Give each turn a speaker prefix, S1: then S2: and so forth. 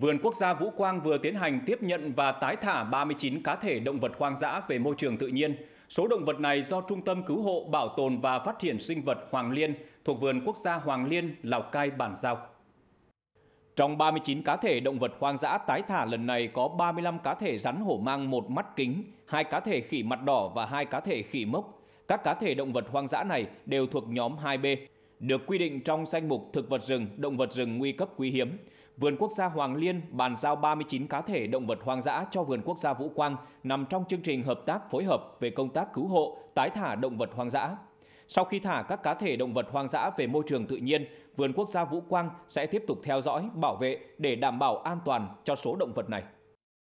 S1: Vườn Quốc gia Vũ Quang vừa tiến hành tiếp nhận và tái thả 39 cá thể động vật hoang dã về môi trường tự nhiên. Số động vật này do Trung tâm Cứu hộ Bảo tồn và Phát triển Sinh vật Hoàng Liên thuộc Vườn Quốc gia Hoàng Liên, Lào Cai bàn giao. Trong 39 cá thể động vật hoang dã tái thả lần này có 35 cá thể rắn hổ mang một mắt kính, hai cá thể khỉ mặt đỏ và hai cá thể khỉ mốc. Các cá thể động vật hoang dã này đều thuộc nhóm 2B, được quy định trong danh mục thực vật rừng, động vật rừng nguy cấp quý hiếm. Vườn quốc gia Hoàng Liên bàn giao 39 cá thể động vật hoang dã cho Vườn quốc gia Vũ Quang nằm trong chương trình hợp tác phối hợp về công tác cứu hộ, tái thả động vật hoang dã. Sau khi thả các cá thể động vật hoang dã về môi trường tự nhiên, Vườn quốc gia Vũ Quang sẽ tiếp tục theo dõi, bảo vệ để đảm bảo an toàn cho số động vật này.